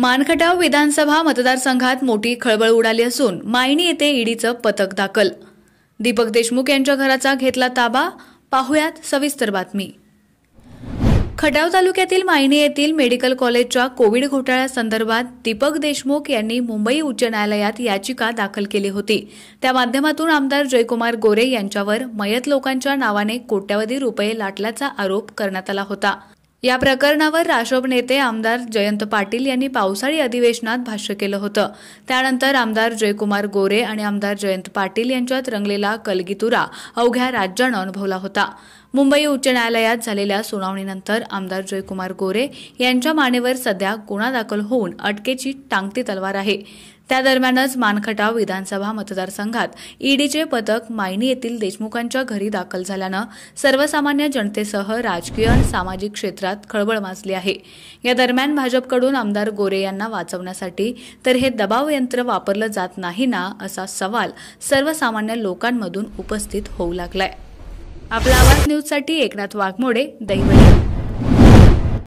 मानखटाव विधानसभा मतदारसंघात मोठी खळबळ उडाली असून मायणी येथे ईडीचं पथक दाखल दीपक देशमुख यांच्या घराचा घेतला ताबा पाहुयात सविस्तर बातमी खटाव तालुक्यातील मायणी येथील मेडिकल कॉलेजच्या कोविड घोटाळ्यासंदर्भात दीपक देशमुख यांनी मुंबई उच्च न्यायालयात याचिका दाखल केली होती त्या माध्यमातून आमदार जयकुमार गोरे यांच्यावर मयत लोकांच्या नावाने कोट्यावधी रुपये लाटल्याचा आरोप करण्यात आला होता या प्रकरणावर राष्ट्रप नेते आमदार जयंत पाटील यांनी पावसाळी अधिवेशनात भाष्य केलं होतं त्यानंतर आमदार जयकुमार गोरे आणि आमदार जयंत पाटील यांच्यात रंगलेला कलगीतुरा अवघ्या राज्यानं अनुभवला होता मुंबई उच्च न्यायालयात झालेल्या सुनावणीनंतर आमदार जयकुमार गोरे यांच्या मानेवर सध्या गुन्हा दाखल होऊन अटकेची टांगती तलवार आहे त्या दरम्यानच मानखटाव विधानसभा मतदारसंघात ईडीचे पथक मायनी येथील देशमुखांच्या घरी दाखल झाल्यानं सर्वसामान्य जनतेसह राजकीय आणि सामाजिक क्षेत्रात खळबळ माजली आहे या दरम्यान भाजपकडून आमदार गोरे यांना वाचवण्यासाठी तर हे दबाव यंत्र वापरलं जात नाही ना असा सवाल सर्वसामान्य लोकांमधून उपस्थित होऊ लागलाय आपला आवाज न्यूजसाठी एकनाथ वाघमोडे दैवत